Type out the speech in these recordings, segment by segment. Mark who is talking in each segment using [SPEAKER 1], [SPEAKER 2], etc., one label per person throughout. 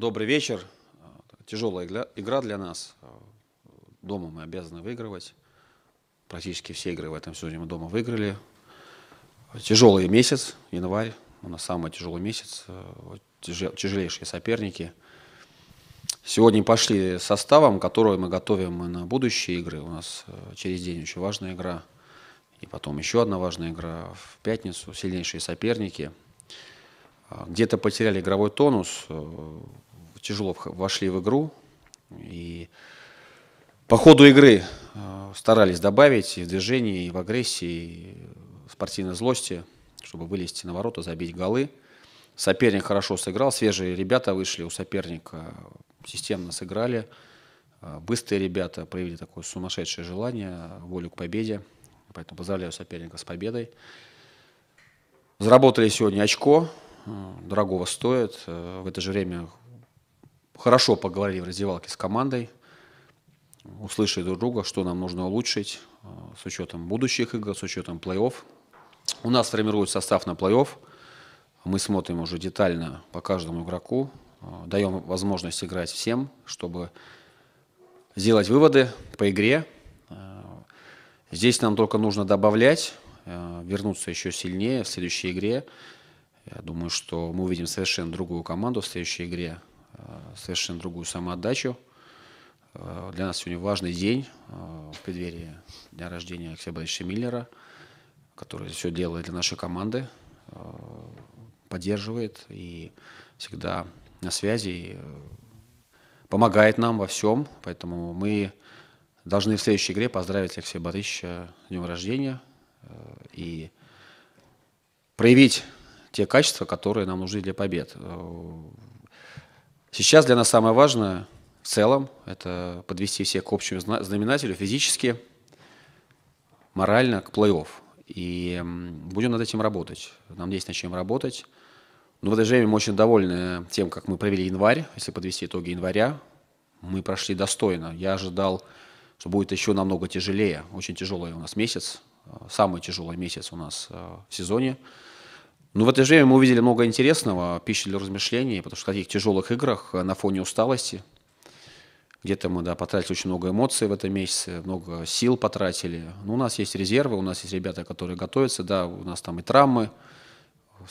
[SPEAKER 1] Добрый вечер. Тяжелая игра для нас. Дома мы обязаны выигрывать. Практически все игры в этом сезоне мы дома выиграли. Тяжелый месяц, январь. У нас самый тяжелый месяц. Э, тяжелейшие соперники. Сегодня пошли составом, который мы готовим на будущие игры. У нас э, через день еще важная игра. И потом еще одна важная игра в пятницу. Сильнейшие соперники. Э, где-то потеряли игровой тонус тяжело вошли в игру. И по ходу игры э, старались добавить и в движении, и в агрессии, и в спортивной злости, чтобы вылезти на ворота, забить голы. Соперник хорошо сыграл, свежие ребята вышли у соперника, системно сыграли. Э, быстрые ребята проявили такое сумасшедшее желание, волю к победе. Поэтому поздравляю соперника с победой. Заработали сегодня очко, э, дорогого стоит. В это же время хорошо поговорили в раздевалке с командой, услышали друг друга, что нам нужно улучшить э, с учетом будущих игр, с учетом плей-офф. У нас формируется состав на плей-офф. Мы смотрим уже детально по каждому игроку, э, даем возможность играть всем, чтобы сделать выводы по игре. Э, здесь нам только нужно добавлять, вернуться еще сильнее в следующей игре. Я думаю, что мы увидим совершенно другую команду в следующей игре. Э, совершенно другую самоотдачу. Э, для нас сегодня важный день э, в преддверии дня рождения Алексея Борисовича Миллера, который все делает для нашей команды, поддерживает и всегда на связи, помогает нам во всем. Поэтому мы должны в следующей игре поздравить Алексея Борисовича с днем рождения и проявить те качества, которые нам нужны для побед. Сейчас для нас самое важное в целом – это подвести всех к общему знаменателю физически, морально, к плей-офф. И будем над этим работать. Нам есть над чем работать. Но ну, в этой время мы очень довольны тем, как мы провели январь. Если подвести итоги января, мы прошли достойно. Я ожидал, что будет еще намного тяжелее. Очень тяжелый у нас месяц. Э, самый тяжелый месяц у нас э, в сезоне. Ну, в это же время мы увидели много интересного, пищи для размышлений, потому что в таких тяжелых играх э, на фоне усталости, где-то мы, да, потратили очень много эмоций в этом месяце, много сил потратили. Но ну, у нас есть резервы, у нас есть ребята, которые готовятся, да, у нас там и травмы,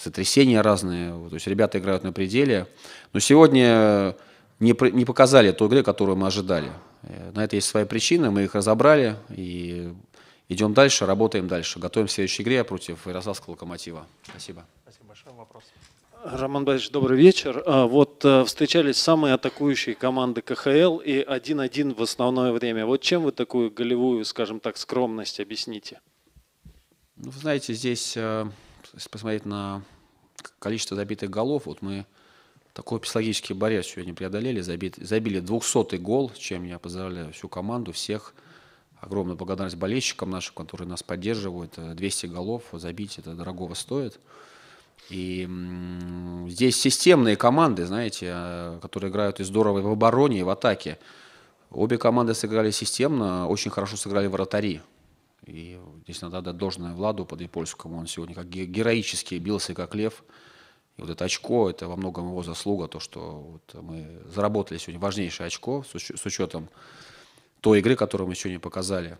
[SPEAKER 1] сотрясения разные, то есть ребята играют на пределе. Но сегодня не, не показали ту игру, которую мы ожидали. Э, на это есть свои причины, мы их разобрали, и Идем дальше, работаем дальше. Готовим к следующей игре против Ярославского локомотива. Спасибо. Спасибо большое.
[SPEAKER 2] Вопрос. Роман Борисович, добрый
[SPEAKER 1] вечер. А, вот э, встречались
[SPEAKER 2] самые атакующие команды КХЛ и 1-1 в основное время. Вот чем вы такую голевую, скажем так, скромность объясните?
[SPEAKER 1] Ну, вы знаете, здесь, э, если посмотреть на количество забитых голов, вот мы такой психологический барьер сегодня преодолели, забили 200-й гол, чем я поздравляю всю команду, всех – огромную благодарность болельщикам нашим, которые нас поддерживают. 200 э, голов забить это дорогого стоит. И здесь системные команды, знаете, э, которые играют и здорово и в обороне, и в атаке. Обе команды сыграли системно, очень хорошо сыграли вратари. И здесь надо отдать должное Владу Подъепольскому. Он сегодня как героически бился, как лев. И вот это очко, это во многом его заслуга, то, что вот мы заработали сегодня важнейшее очко с учетом той игры, которую мы сегодня показали.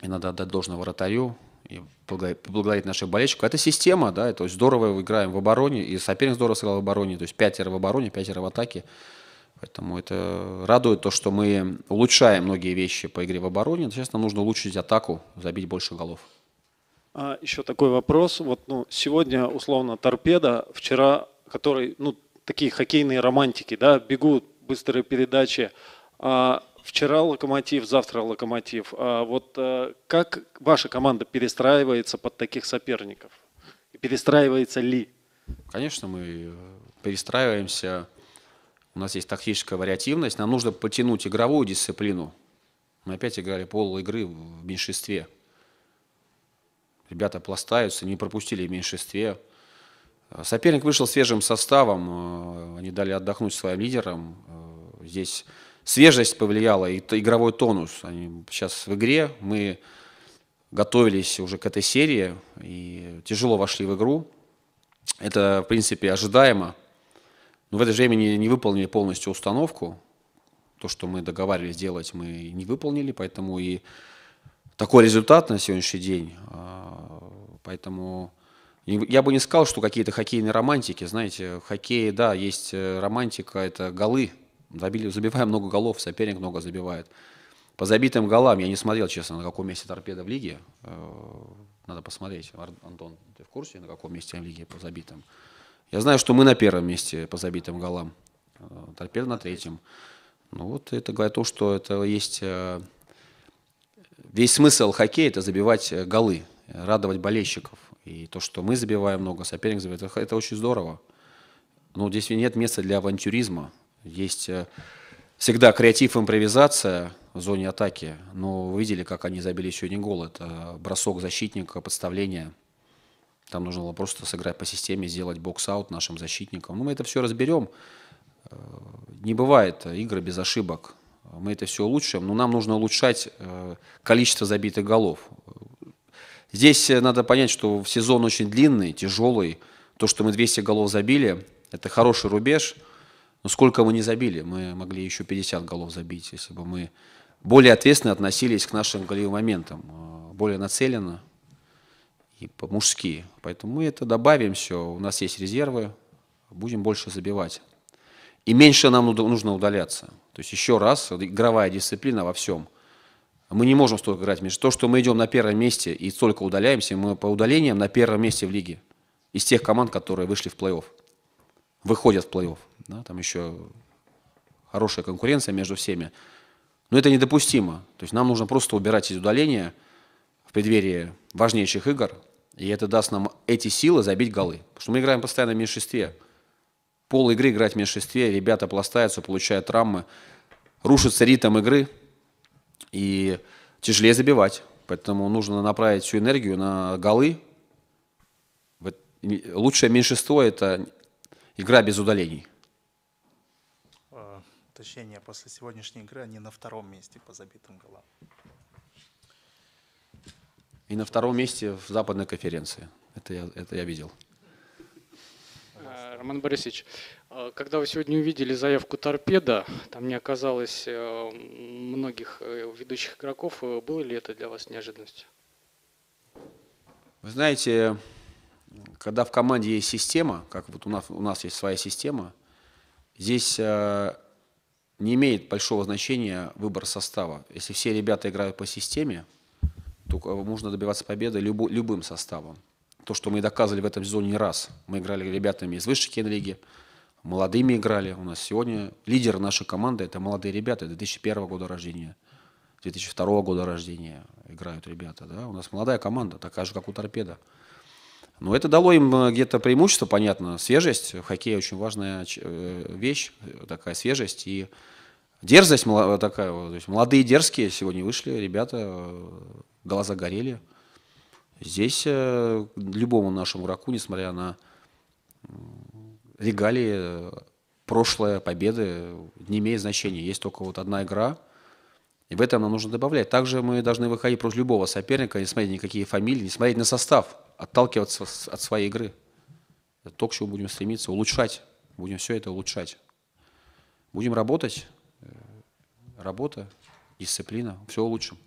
[SPEAKER 1] И надо отдать должное вратарю и поблагодарить наших болельщиков. Это система, да, то есть здорово играем в обороне, и соперник здорово сыграл в обороне, то есть пятеро в обороне, пятеро в атаке. Поэтому это радует то, что мы улучшаем многие вещи по игре в обороне. Сейчас нам нужно улучшить атаку, забить больше голов.
[SPEAKER 2] А, еще такой вопрос. Вот, ну, сегодня, условно, торпеда, вчера, который, ну, такие хоккейные романтики, да, бегут, быстрые передачи. А, Вчера локомотив, завтра локомотив. А вот а, как ваша команда перестраивается под таких соперников? И
[SPEAKER 1] перестраивается ли? Конечно, мы э, перестраиваемся. У нас есть тактическая вариативность. Нам нужно потянуть игровую дисциплину. Мы опять играли пол игры в меньшинстве. Ребята пластаются, не пропустили в меньшинстве. Э, соперник вышел свежим составом. Они дали отдохнуть своим лидерам. Здесь свежесть повлияла, и игровой тонус. Они сейчас в игре, мы готовились уже к этой серии, и тяжело вошли в игру. Это, в принципе, ожидаемо. Но в это же время не, не выполнили полностью установку. То, что мы договаривались делать, мы не выполнили, поэтому и такой результат на сегодняшний день. А, поэтому я бы не сказал, что какие-то хоккейные романтики. Знаете, в хоккее, да, есть э, романтика, это голы – Забили, забиваем много голов, соперник много забивает. По забитым голам я не смотрел, честно, на каком месте торпеда в лиге. Э, надо посмотреть. Антон, ты в курсе, на каком месте в лиге по забитым? Я знаю, что мы на первом месте по забитым голам. Э, торпеда на третьем. Ну вот это говорит то, что это есть... Э, весь смысл хоккея – это забивать голы, радовать болельщиков. И то, что мы забиваем много, соперник забивает, это очень здорово. Но ну, здесь нет места для авантюризма. Есть э, всегда креатив, импровизация в зоне атаки, но вы видели, как они забили сегодня гол. Это бросок защитника, подставление. Там нужно было просто сыграть по системе, сделать бокс-аут нашим защитникам. Ну, мы это все разберем. Э, не бывает игры без ошибок. Мы это все улучшим, но нам нужно улучшать э, количество забитых голов. Здесь надо понять, что сезон очень длинный, тяжелый. То, что мы 200 голов забили, это хороший рубеж – ну сколько мы не забили, мы могли еще 50 голов забить, если бы мы более ответственно относились к нашим голевым моментам, э, более нацеленно и по-мужски. Поэтому мы это добавим все, у нас есть резервы, будем больше забивать. И меньше нам нужно удаляться. То есть еще раз, игровая дисциплина во всем. Мы не можем столько играть. То, что мы идем на первом месте и столько удаляемся, мы по удалениям на первом месте в лиге. Из тех команд, которые вышли в плей-офф. Выходят в плей-офф да, там еще хорошая конкуренция между всеми. Но это недопустимо. То есть нам нужно просто убирать эти удаления в преддверии важнейших игр, и это даст нам эти силы забить голы. Потому что мы играем постоянно в меньшинстве. Пол игры играть в меньшинстве, ребята пластаются, получают травмы, рушится ритм игры, и тяжелее забивать. Поэтому нужно направить всю энергию на голы. Лучшее меньшинство – это игра без удалений.
[SPEAKER 2] Точнее, после сегодняшней игры они на втором месте по забитым голам.
[SPEAKER 1] И на втором месте в западной конференции. Это я, это я видел.
[SPEAKER 2] Э, Роман Борисович, э, когда вы сегодня увидели заявку
[SPEAKER 1] «Торпеда»,
[SPEAKER 2] там не оказалось э, многих ведущих игроков, было ли это для вас неожиданностью?
[SPEAKER 1] Вы знаете, когда в команде есть система, как вот у нас, у нас есть своя система, здесь не имеет большого значения выбор состава. Если все ребята играют по системе, то э, можно добиваться победы любо, любым составом. То, что мы доказывали в этом сезоне не раз. Мы играли ребятами из высшей кинолиги, молодыми играли. У нас сегодня лидер нашей команды – это молодые ребята 2001 года рождения, 2002 года рождения играют ребята. Да? У нас молодая команда, такая же, как у «Торпеда». Но это дало им э, где-то преимущество, понятно, свежесть. В хоккее очень важная э, вещь, э, такая свежесть и дерзость такая. То есть молодые дерзкие сегодня вышли, ребята, глаза горели. Здесь любому нашему игроку, несмотря на регалии, прошлое, победы не имеет значения. Есть только вот одна игра, и в этом нам нужно добавлять. Также мы должны выходить против любого соперника, не смотреть никакие фамилии, не смотреть на состав отталкиваться от своей игры. Это то, к чему будем стремиться, улучшать. Будем все это улучшать. Будем работать. Э, работа, дисциплина, все улучшим.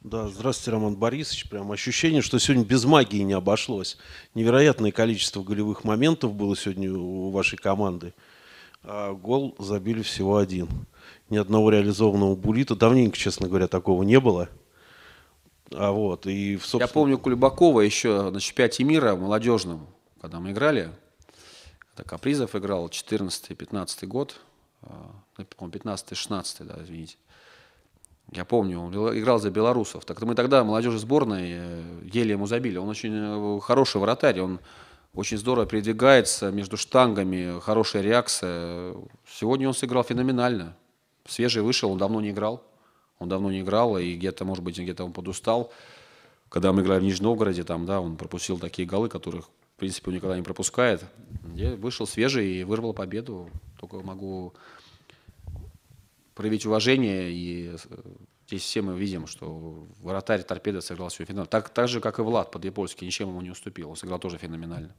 [SPEAKER 1] Да, здравствуйте, Роман Борисович. Прям ощущение, что сегодня без магии не обошлось. Невероятное количество голевых моментов было сегодня у вашей команды. А гол забили всего один. Ни одного реализованного булита. Давненько, честно говоря, такого не было. А вот, и, собственно... Я помню Кульбакова еще на чемпионате мира молодежном, когда мы играли, это Капризов играл 14-15 год, а, ну, по-моему, 15-16, да, извините. Я помню, он играл за белорусов. Так мы тогда молодежи сборной э, еле ему забили. Он очень э, хороший вратарь, он очень здорово передвигается между штангами, хорошая реакция. Сегодня он сыграл феноменально. Свежий вышел, он давно не играл. Он давно не играл, и где-то, может быть, где-то он подустал. Когда мы играли в Нижнем Новгороде, там, да, он пропустил такие голы, которых, в принципе, он никогда не пропускает. Я вышел свежий и вырвал победу. Только могу проявить уважение. И э, здесь все мы видим, что вратарь торпеда сыграл свой финал. Так, так же, как и Влад под Подъепольский, ничем ему не уступил. Он сыграл тоже феноменально.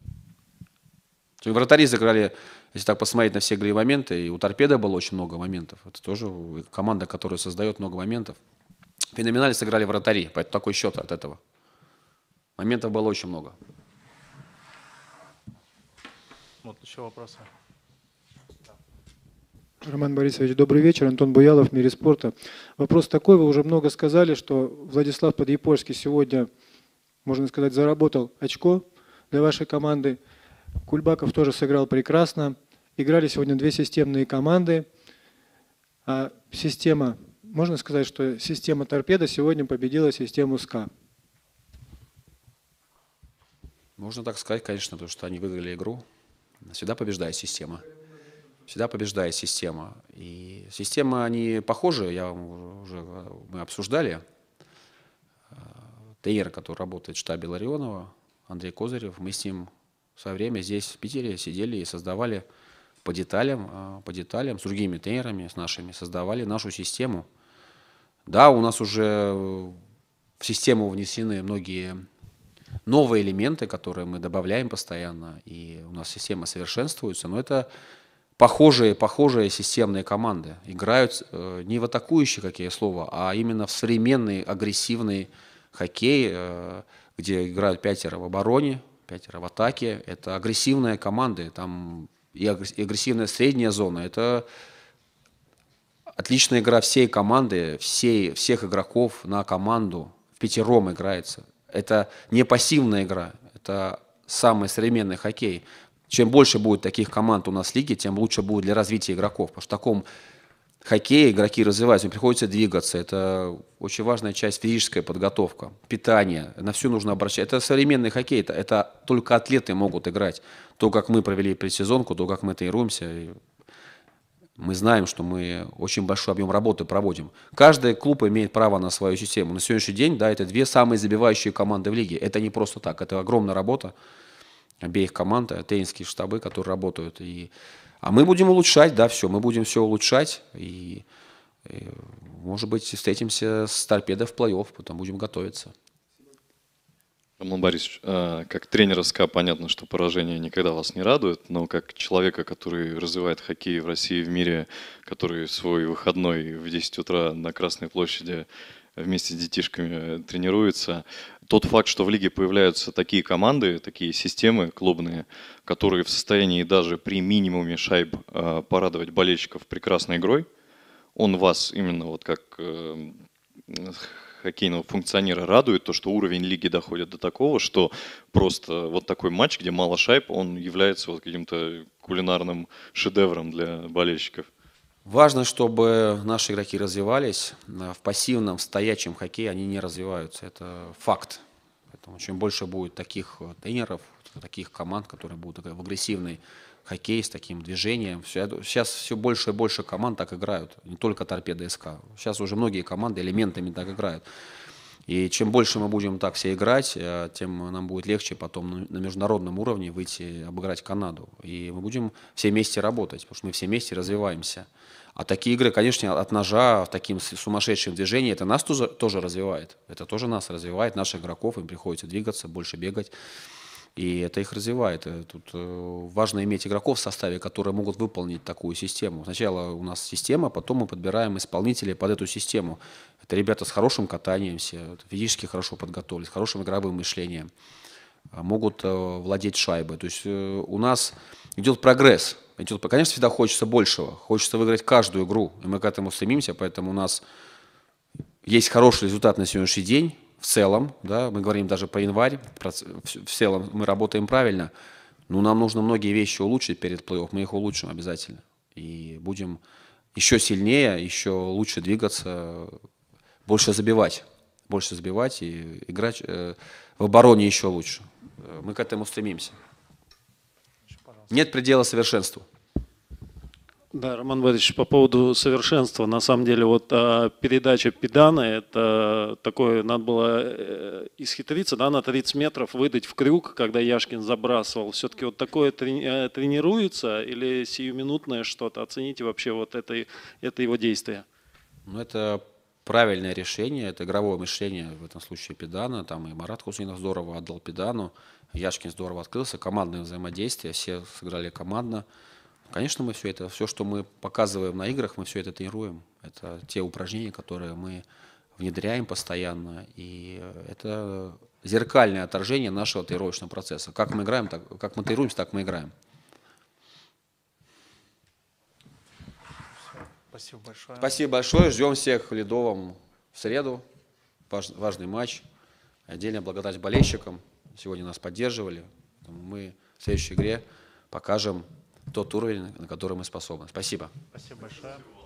[SPEAKER 1] То есть вратари сыграли, если так посмотреть на все игровые моменты, и у торпеда было очень много моментов. Это тоже команда, которая создает много моментов. Феноменально сыграли вратари, поэтому такой счет от этого. Моментов было очень много.
[SPEAKER 2] Вот еще вопросы. Роман Борисович, добрый вечер. Антон Буялов, в мире спорта. Вопрос такой, вы уже много сказали, что Владислав Подъепольский сегодня, можно сказать, заработал очко для вашей команды – Кульбаков тоже сыграл прекрасно. Играли сегодня две системные команды. А система, можно сказать, что система торпеда сегодня победила систему СКА.
[SPEAKER 1] Можно так сказать, конечно, потому что они выиграли игру. Всегда побеждает система. Всегда побеждает система. И система, они похожи, я уже, мы обсуждали. Э, тренер, который работает в штабе Ларионова, Андрей Козырев, мы с ним в свое время здесь, в Питере, сидели и создавали по деталям, а, по деталям с другими тренерами, с нашими, создавали нашу систему. Да, у нас уже в систему внесены многие новые элементы, которые мы добавляем постоянно, и у нас система совершенствуется, но это похожие, похожие системные команды. Играют э, не в атакующие, какие слова, а именно в современный агрессивный хоккей, э, где играют пятеро в обороне, пятеро в атаке. Это агрессивные команды, там и агрессивная средняя зона. Это отличная игра всей команды, всей, всех игроков на команду. В пятером играется. Это не пассивная игра, это самый современный хоккей. Чем больше будет таких команд у нас в лиге, тем лучше будет для развития игроков. Потому что в таком хоккее игроки развиваются, им приходится двигаться. Это очень важная часть физическая подготовка, питание. На все нужно обращать. Это современный хоккей, это, это только атлеты могут играть. То, как мы провели предсезонку, то, как мы тренируемся. Мы знаем, что мы очень большой объем работы проводим. Каждый клуб имеет право на свою систему. На сегодняшний день, да, это две самые забивающие команды в лиге. Это не просто так, это огромная работа обеих команд, э, теннисские штабы, которые работают. И а мы будем улучшать, да, все, мы будем все улучшать, и, и может быть, встретимся с торпедо в плей-офф, потом будем готовиться. Роман Борисович, а, как
[SPEAKER 2] тренер СКА понятно, что поражение никогда вас не радует, но как человека, который развивает хоккей в России и в мире, который свой выходной в 10 утра на Красной площади вместе с детишками э, тренируется. Тот факт, что в лиге появляются такие команды, такие системы клубные, которые в состоянии даже при минимуме шайб э, порадовать болельщиков прекрасной игрой, он вас именно вот как э, хоккейного функционера радует, то что уровень лиги доходит до такого, что просто вот такой матч, где мало шайб, он является вот каким-то кулинарным шедевром для
[SPEAKER 1] болельщиков. Важно, чтобы наши игроки развивались. В пассивном, стоячем хоккее они не развиваются. Это факт. Поэтому чем больше будет таких э, тренеров, таких команд, которые будут в агрессивный хоккей с таким движением. сейчас все больше и больше команд так играют. Не только торпеды СК. Сейчас уже многие команды элементами так играют. И чем больше мы будем так все играть, э, тем нам будет легче потом на международном уровне выйти, обыграть Канаду. И мы будем все вместе работать, потому что мы все вместе развиваемся. А такие игры, конечно, от ножа в таким сумасшедшим движении, это нас тоже развивает. Это тоже нас развивает, наших игроков, им приходится двигаться, больше бегать. И это их развивает. Э, тут э, важно иметь игроков в составе, которые могут выполнить такую систему. Сначала у нас система, потом мы подбираем исполнителей под эту систему. Это ребята с хорошим катанием, все физически хорошо подготовлены, с хорошим игровым мышлением, э, могут владеть шайбой. То есть у нас идет прогресс. Идет, конечно, всегда хочется большего. Хочется выиграть каждую игру. И мы к этому стремимся, поэтому у нас есть хороший результат на сегодняшний день в целом, да, мы говорим даже про январь, в целом мы работаем правильно, но нам нужно многие вещи улучшить перед плей-офф, мы их улучшим обязательно. И будем еще сильнее, еще лучше двигаться, больше забивать, больше забивать и играть э, в обороне еще лучше. Э, мы к этому стремимся. Нет предела совершенству.
[SPEAKER 2] Да, Роман Владимирович, по поводу совершенства. На самом деле, вот а, передача Педана, это такое, надо было э, исхитриться, да, на 30 метров выдать в крюк, когда Яшкин забрасывал. Все-таки вот такое трени э, тренируется или сиюминутное что-то? Оцените вообще вот это, это его действие.
[SPEAKER 1] Ну, это правильное решение, это игровое мышление в этом случае Педана. Там и Марат Хусейнов здорово отдал Педану, Яшкин здорово открылся, командное взаимодействие, все сыграли командно. Конечно, мы все это, все, что мы показываем на играх, мы все это тренируем. Это те упражнения, которые мы внедряем постоянно, и это зеркальное отражение нашего тренировочного процесса. Как мы играем, так, как мы тренируемся, так мы играем.
[SPEAKER 2] Спасибо большое. Спасибо большое.
[SPEAKER 1] Ждем всех в Ледовом в среду. Важ, важный матч. Отдельная благодарность болельщикам. Сегодня нас поддерживали. Мы в следующей игре покажем тот уровень, на который мы способны. Спасибо.
[SPEAKER 2] Спасибо большое.